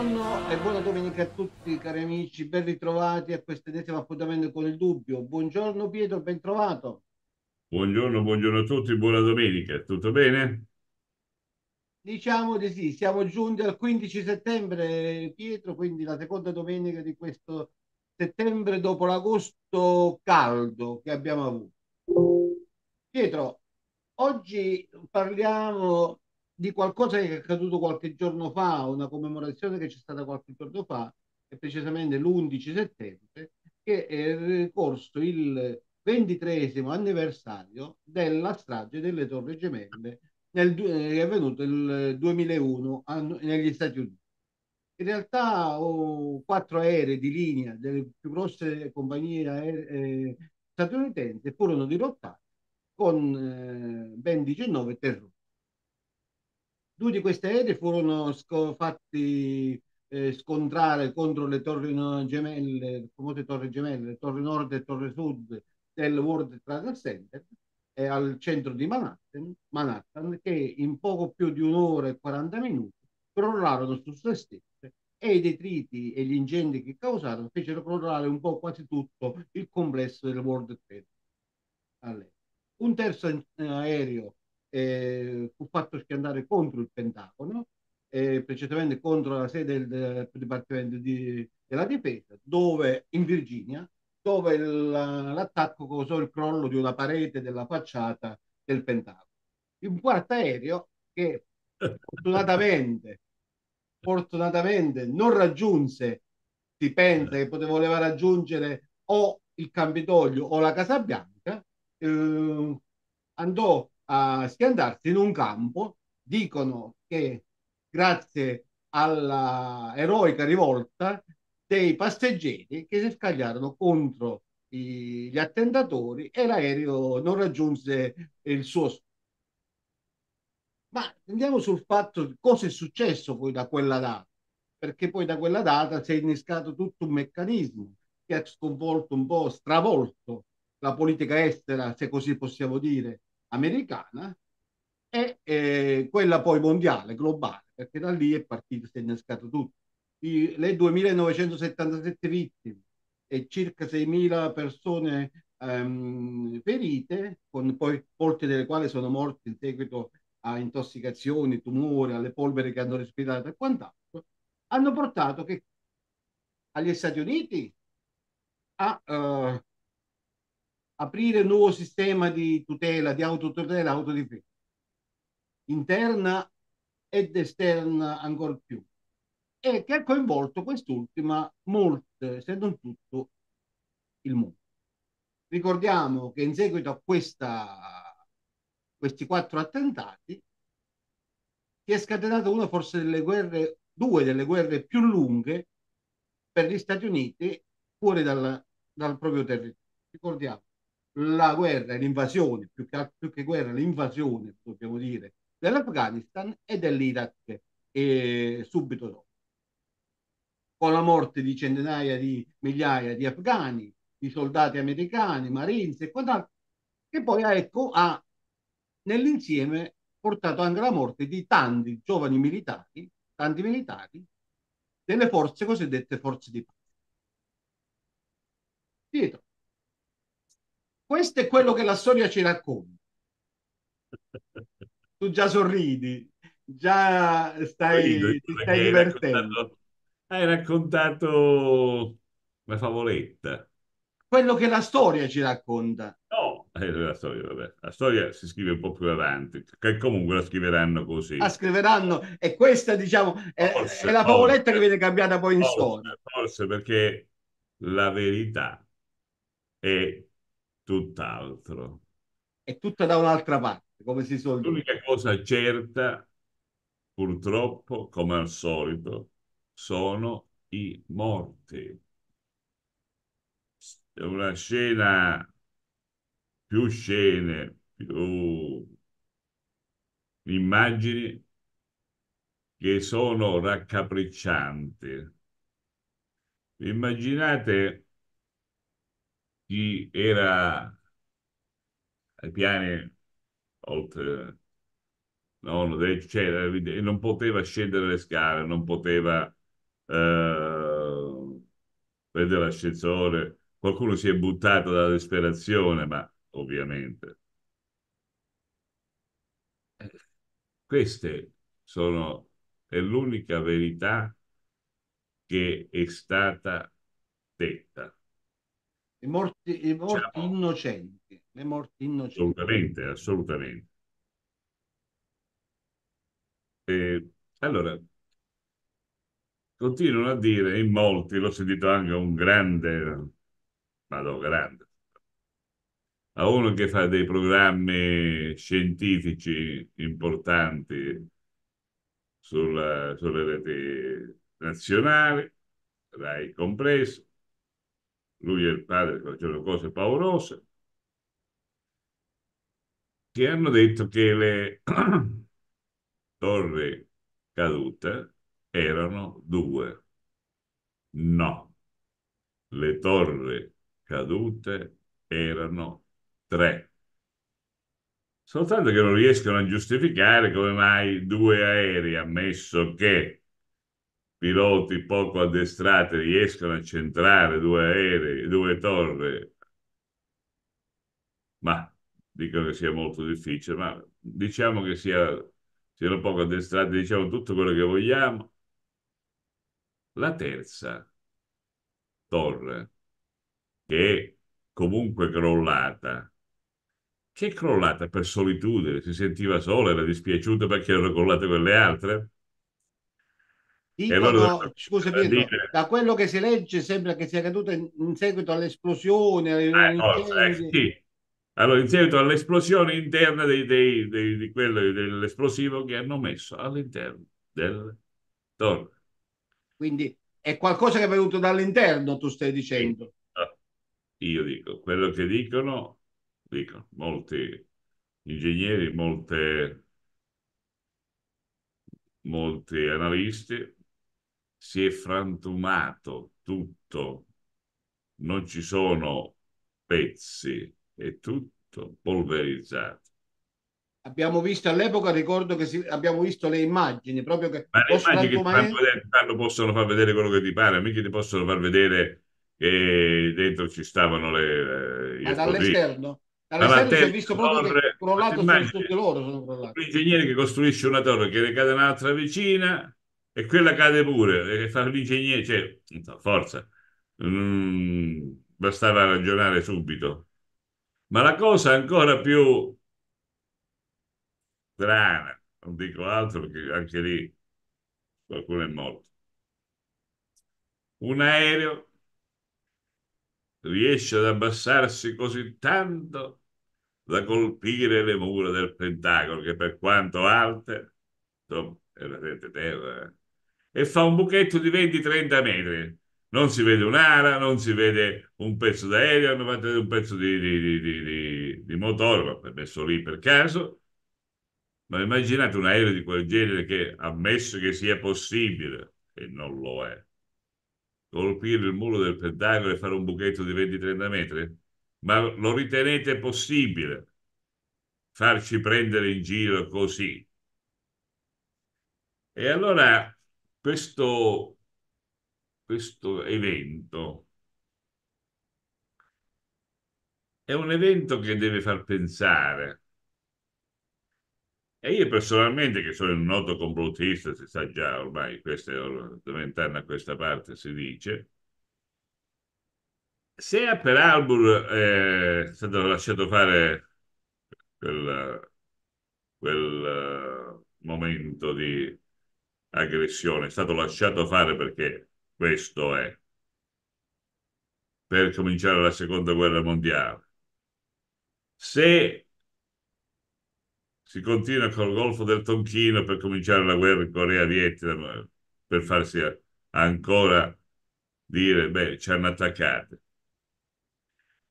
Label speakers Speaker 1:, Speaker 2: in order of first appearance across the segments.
Speaker 1: Buongiorno e buona domenica a tutti cari amici, ben ritrovati a questo ennesimo appuntamento con il dubbio. Buongiorno Pietro, ben trovato.
Speaker 2: Buongiorno, buongiorno a tutti, buona domenica, tutto bene?
Speaker 1: Diciamo di sì, siamo giunti al 15 settembre Pietro, quindi la seconda domenica di questo settembre dopo l'agosto caldo che abbiamo avuto. Pietro, oggi parliamo di qualcosa che è accaduto qualche giorno fa, una commemorazione che c'è stata qualche giorno fa, e precisamente l'11 settembre, che è ricorso il ventitresimo anniversario della strage delle Torri Gemelle nel, eh, che è avvenuto nel 2001 negli Stati Uniti. In realtà oh, quattro aerei di linea delle più grosse compagnie aeree, eh, furono dirottati con eh, ben 19 terroristi. Due di questi aerei furono sco- fatti eh, scontrare contro le torri gemelle, le famose torri gemelle, le torri nord e torri sud del World Trade Center eh, al centro di Manhattan, Manhattan, che in poco più di un'ora e 40 minuti crollarono su se stesse e i detriti e gli incendi che causarono fecero crollare un po' quasi tutto il complesso del World Trade. Center. Un terzo eh, aereo eh, fu fatto schiantare contro il Pentagono, eh, precisamente contro la sede del, Dipartimento di, della Difesa, dove, in Virginia, dove il, l'attacco causò il crollo di una parete della facciata del Pentagono. Un quarto aereo che fortunatamente, fortunatamente non raggiunse, si pensa che poteva, voleva raggiungere o il Campidoglio o la Casa Bianca, eh, andò a schiantarsi in un campo, dicono che grazie alla eroica rivolta dei passeggeri che si scagliarono contro i, gli attentatori e l'aereo non raggiunse il suo ma andiamo sul fatto di cosa è successo poi da quella data, perché poi da quella data si è innescato tutto un meccanismo che ha sconvolto un po', stravolto la politica estera, se così possiamo dire, americana eh. e eh, quella poi mondiale, globale, perché da lì è partito, si è innescato tutto. I, le 2.977 vittime e circa 6.000 persone ehm, ferite, con poi molte delle quali sono morte in seguito a intossicazioni, tumori, alle polvere che hanno respirato e quant'altro, hanno portato che agli Stati Uniti a eh, aprire un nuovo sistema di tutela, di autotutela, autodifesa, interna ed esterna ancora più, e che ha coinvolto quest'ultima molte, se non tutto, il mondo. Ricordiamo che in seguito a questa, questi quattro attentati si è scatenata una forse delle guerre, due delle guerre più lunghe per gli Stati Uniti fuori dalla, dal proprio territorio. Ricordiamo la guerra e l'invasione, più che, più che guerra, l'invasione, dobbiamo dire, dell'Afghanistan e dell'Iraq e subito dopo. Con la morte di centinaia di migliaia di afghani, di soldati americani, marines e quant'altro, che poi ecco, ha nell'insieme portato anche alla morte di tanti giovani militari, tanti militari delle forze cosiddette forze di pace. Dietro questo è quello che la storia ci racconta. Tu già sorridi, già stai, Rido, ti stai divertendo.
Speaker 2: hai raccontato una favoletta.
Speaker 1: Quello che la storia ci racconta.
Speaker 2: No, eh, la storia, vabbè. la storia si scrive un po' più avanti, che comunque la scriveranno così. La
Speaker 1: scriveranno e questa, diciamo, è, forse, è la favoletta forse, che viene cambiata poi in forse, storia.
Speaker 2: Forse perché la verità è tutt'altro.
Speaker 1: È tutta da un'altra parte, come si suol dire.
Speaker 2: L'unica cosa certa, purtroppo, come al solito, sono i morti. È una scena, più scene, più immagini che sono raccapriccianti. Immaginate chi era ai piani oltre nono, cioè, eh, non poteva scendere le scale, non poteva eh, prendere l'ascensore. Qualcuno si è buttato dalla disperazione, ma ovviamente. Queste sono, è l'unica verità che è stata detta.
Speaker 1: Le morti, le morti innocenti. Le morti innocenti.
Speaker 2: Assolutamente, assolutamente. E, allora, continuano a dire in molti, l'ho sentito anche un grande, vado grande, a uno che fa dei programmi scientifici importanti sulla, sulle reti nazionali, RAI compreso, lui e il padre facevano cose paurose, che hanno detto che le torri cadute erano due. No, le torri cadute erano tre. Soltanto che non riescono a giustificare come mai due aerei, ammesso che piloti poco addestrati riescono a centrare due aerei, due torri, ma dicono che sia molto difficile, ma diciamo che sia, siano poco addestrati, diciamo tutto quello che vogliamo. La terza torre, che è comunque crollata, che è crollata per solitudine, si sentiva sola, era dispiaciuta perché erano crollate quelle altre, Dicono, eh, allora, scusa Pietro, dire...
Speaker 1: da quello che si legge sembra che sia caduta in, in seguito all'esplosione. Eh, oh, eh, sì.
Speaker 2: Allora, in seguito all'esplosione interna dei, dei, dei, di quello, dell'esplosivo che hanno messo all'interno del torno.
Speaker 1: Quindi è qualcosa che è venuto dall'interno, tu stai dicendo. Ah,
Speaker 2: io dico, quello che dicono, dicono molti ingegneri, molte, molti analisti, si è frantumato tutto, non ci sono pezzi, è tutto polverizzato.
Speaker 1: Abbiamo visto all'epoca, ricordo che si, abbiamo visto le immagini proprio che... Ma le immagini che fanno,
Speaker 2: vedere, fanno, possono far vedere quello che ti pare, mica ti possono far vedere che dentro ci stavano le... Eh, le ah, dall'esterno?
Speaker 1: Dall'esterno si è visto
Speaker 2: proprio torre, che crollato sono
Speaker 1: tutti loro. Sono crollato.
Speaker 2: L'ingegnere che costruisce una torre che le cade un'altra vicina e quella cade pure, e fa l'ingegnere, cioè, forza, mm, bastava ragionare subito. Ma la cosa ancora più strana, non dico altro perché anche lì qualcuno è morto. Un aereo riesce ad abbassarsi così tanto da colpire le mura del Pentagono, che per quanto alte, insomma, è la terra. Eh e fa un buchetto di 20-30 metri. Non si vede un'ara, non si vede un pezzo d'aereo, non si vede un pezzo di, di, di, di, di motore, ma messo lì per caso. Ma immaginate un aereo di quel genere che, ammesso che sia possibile, e non lo è, colpire il muro del Pentagono e fare un buchetto di 20-30 metri? Ma lo ritenete possibile farci prendere in giro così? E allora questo, questo evento è un evento che deve far pensare. E io personalmente, che sono un noto complottista, si sa già ormai, questo da vent'anni a questa parte si dice, se a Per Albur eh, è stato lasciato fare quel, quel uh, momento di aggressione, è stato lasciato fare perché questo è. Per cominciare la seconda guerra mondiale. Se si continua col Golfo del Tonchino per cominciare la guerra in Corea-Vietnam, per farsi ancora dire, beh, ci hanno attaccate.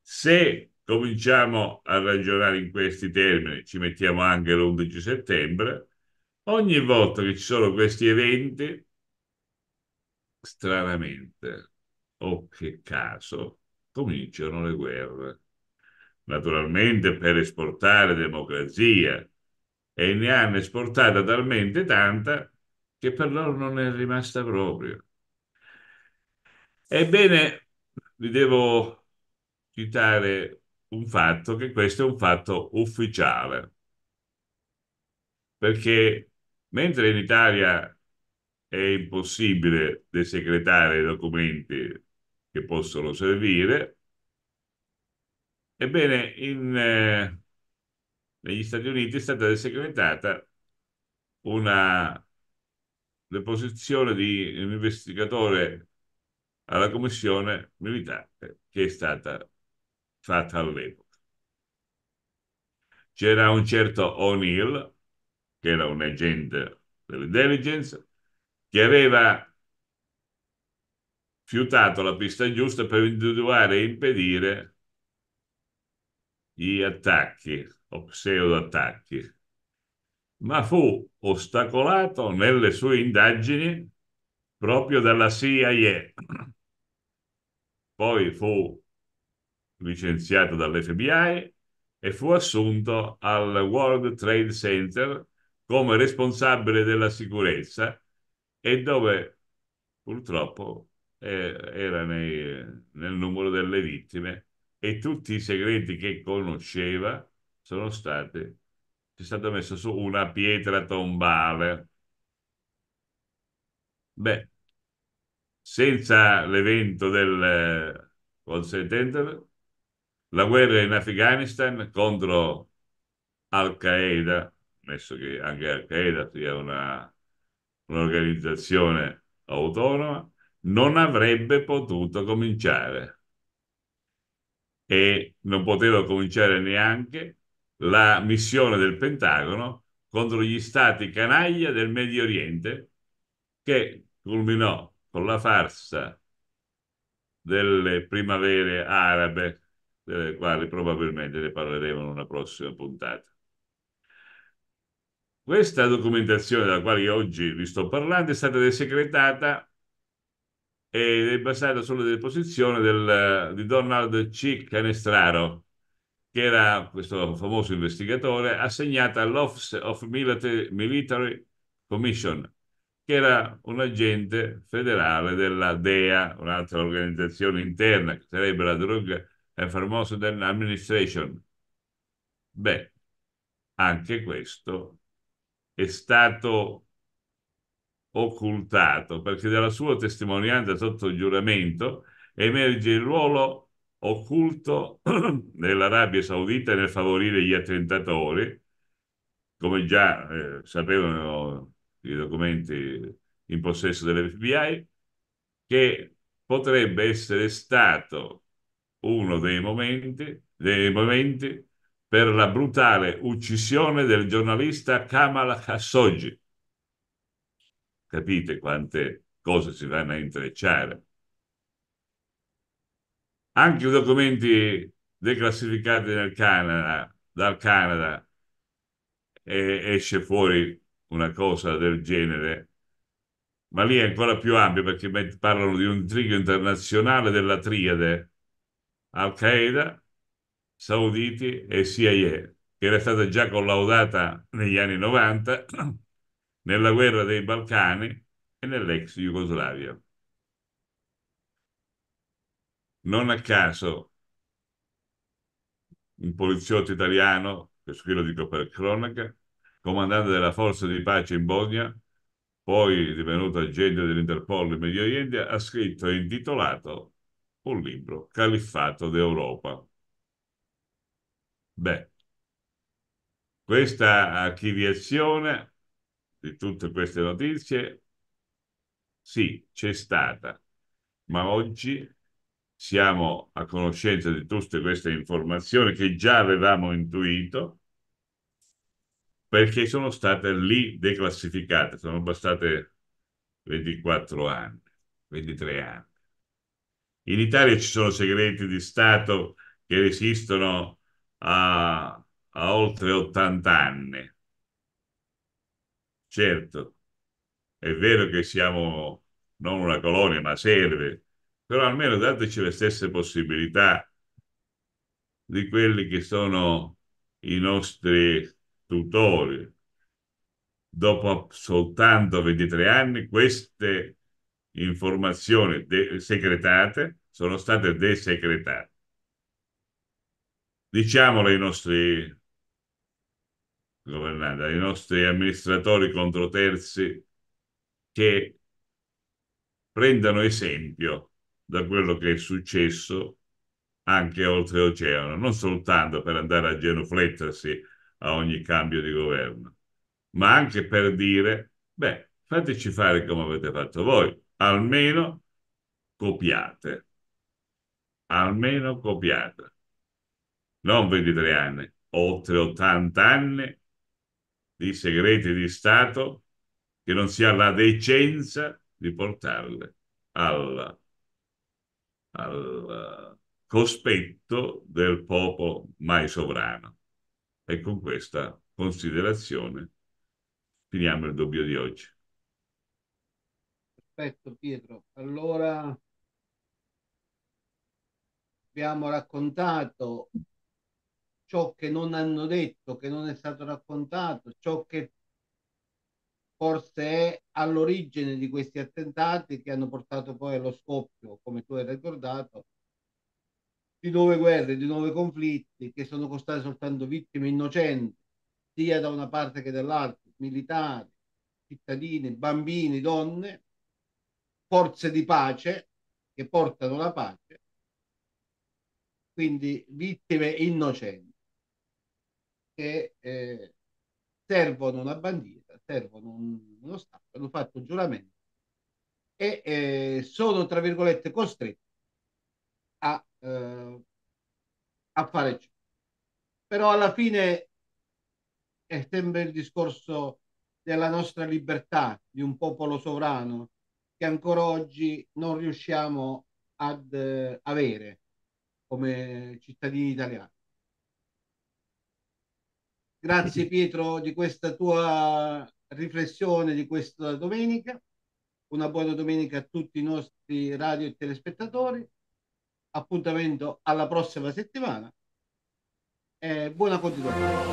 Speaker 2: Se cominciamo a ragionare in questi termini, ci mettiamo anche l'11 settembre, Ogni volta che ci sono questi eventi, stranamente, oh che caso, cominciano le guerre. Naturalmente per esportare democrazia e ne hanno esportata talmente tanta che per loro non è rimasta proprio. Ebbene, vi devo citare un fatto che questo è un fatto ufficiale, perché Mentre in Italia è impossibile desecretare i documenti che possono servire, ebbene in, eh, negli Stati Uniti è stata desecretata una deposizione di un investigatore alla commissione militare che è stata fatta all'epoca. C'era un certo O'Neill che era un agente dell'intelligence, che aveva fiutato la pista giusta per individuare e impedire gli attacchi o pseudo-attacchi, ma fu ostacolato nelle sue indagini proprio dalla CIA. Poi fu licenziato dall'FBI e fu assunto al World Trade Center come responsabile della sicurezza e dove purtroppo eh, era nei, nel numero delle vittime e tutti i segreti che conosceva sono stati c'è stata messa su una pietra tombale. Beh, senza l'evento del consentendolo, la guerra in Afghanistan contro Al Qaeda ammesso che anche Al-Qaeda sia una, un'organizzazione autonoma, non avrebbe potuto cominciare e non poteva cominciare neanche la missione del Pentagono contro gli stati canaglia del Medio Oriente che culminò con la farsa delle primavere arabe, delle quali probabilmente ne parleremo in una prossima puntata. Questa documentazione della quale oggi vi sto parlando è stata desecretata ed è basata sulla deposizione del, di Donald C. Canestraro, che era questo famoso investigatore, assegnato all'Office of Military Commission, che era un agente federale della DEA, un'altra organizzazione interna, che sarebbe la Drug Enforcement Administration. Beh, anche questo è stato occultato, perché dalla sua testimonianza sotto il giuramento emerge il ruolo occulto dell'Arabia Saudita nel favorire gli attentatori, come già eh, sapevano i documenti in possesso dell'FBI, che potrebbe essere stato uno dei momenti, dei momenti per la brutale uccisione del giornalista Kamal Khashoggi. Capite quante cose si vanno a intrecciare. Anche i documenti declassificati nel Canada, dal Canada e esce fuori una cosa del genere, ma lì è ancora più ampio perché parlano di un trio internazionale della triade Al-Qaeda, Sauditi e CIA, che era stata già collaudata negli anni 90 nella guerra dei Balcani e nell'ex Jugoslavia. Non a caso un poliziotto italiano, questo qui lo dico per cronaca, comandante della forza di pace in Bosnia, poi divenuto agente dell'Interpol in Medio Oriente, ha scritto e intitolato un libro, Califfato d'Europa. Beh, questa archiviazione di tutte queste notizie, sì, c'è stata, ma oggi siamo a conoscenza di tutte queste informazioni che già avevamo intuito perché sono state lì declassificate, sono bastate 24 anni, 23 anni. In Italia ci sono segreti di Stato che resistono a, a oltre 80 anni. Certo, è vero che siamo non una colonia, ma serve, però almeno dateci le stesse possibilità di quelli che sono i nostri tutori. Dopo soltanto 23 anni, queste informazioni segretate sono state desecretate diciamolo ai nostri governanti, ai nostri amministratori contro terzi che prendano esempio da quello che è successo anche oltreoceano, non soltanto per andare a genuflettersi a ogni cambio di governo, ma anche per dire, beh, fateci fare come avete fatto voi, almeno copiate, almeno copiate non 23 anni, oltre 80 anni di segreti di Stato che non si ha la decenza di portarle al, al cospetto del popolo mai sovrano. E con questa considerazione finiamo il dubbio di oggi.
Speaker 1: Perfetto Pietro, allora abbiamo raccontato ciò che non hanno detto, che non è stato raccontato, ciò che forse è all'origine di questi attentati che hanno portato poi allo scoppio, come tu hai ricordato, di nuove guerre, di nuovi conflitti che sono costate soltanto vittime innocenti, sia da una parte che dall'altra, militari, cittadini, bambini, donne, forze di pace che portano la pace, quindi vittime innocenti che eh, servono una bandiera, servono un, uno Stato, hanno fatto un giuramento e eh, sono, tra virgolette, costretti a, eh, a fare ciò. Però alla fine è sempre il discorso della nostra libertà, di un popolo sovrano, che ancora oggi non riusciamo ad eh, avere come cittadini italiani. Grazie Pietro di questa tua riflessione di questa domenica. Una buona domenica a tutti i nostri radio e telespettatori. Appuntamento alla prossima settimana. E buona continuazione.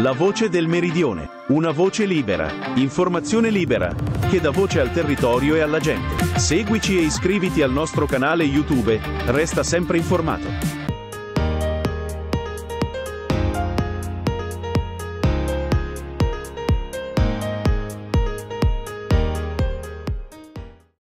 Speaker 1: La voce del meridione una voce libera, informazione libera, che dà voce al territorio e alla gente. Seguici e iscriviti al nostro canale YouTube, resta sempre informato.